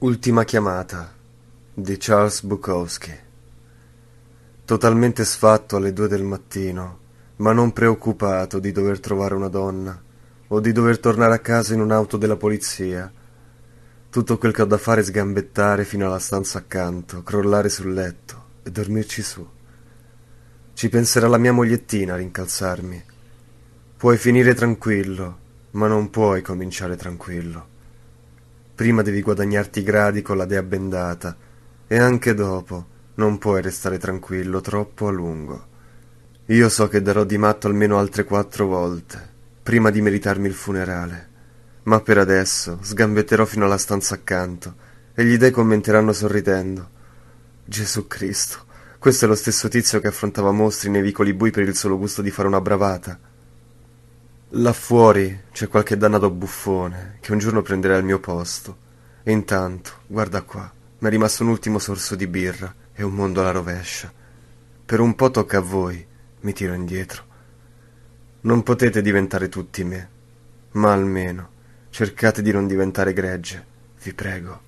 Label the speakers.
Speaker 1: Ultima chiamata di Charles Bukowski. Totalmente sfatto alle due del mattino, ma non preoccupato di dover trovare una donna o di dover tornare a casa in un'auto della polizia. Tutto quel che ho da fare è sgambettare fino alla stanza accanto, crollare sul letto e dormirci su. Ci penserà la mia mogliettina a rincalzarmi. Puoi finire tranquillo, ma non puoi cominciare tranquillo. Prima devi guadagnarti i gradi con la dea bendata e anche dopo non puoi restare tranquillo troppo a lungo. Io so che darò di matto almeno altre quattro volte prima di meritarmi il funerale, ma per adesso sgambetterò fino alla stanza accanto e gli dei commenteranno sorridendo. Gesù Cristo, questo è lo stesso tizio che affrontava mostri nei vicoli bui per il solo gusto di fare una bravata. Là fuori c'è qualche dannato buffone che un giorno prenderà il mio posto. E intanto, guarda qua, mi è rimasto un ultimo sorso di birra e un mondo alla rovescia. Per un po' tocca a voi, mi tiro indietro. Non potete diventare tutti me, ma almeno cercate di non diventare gregge, vi prego.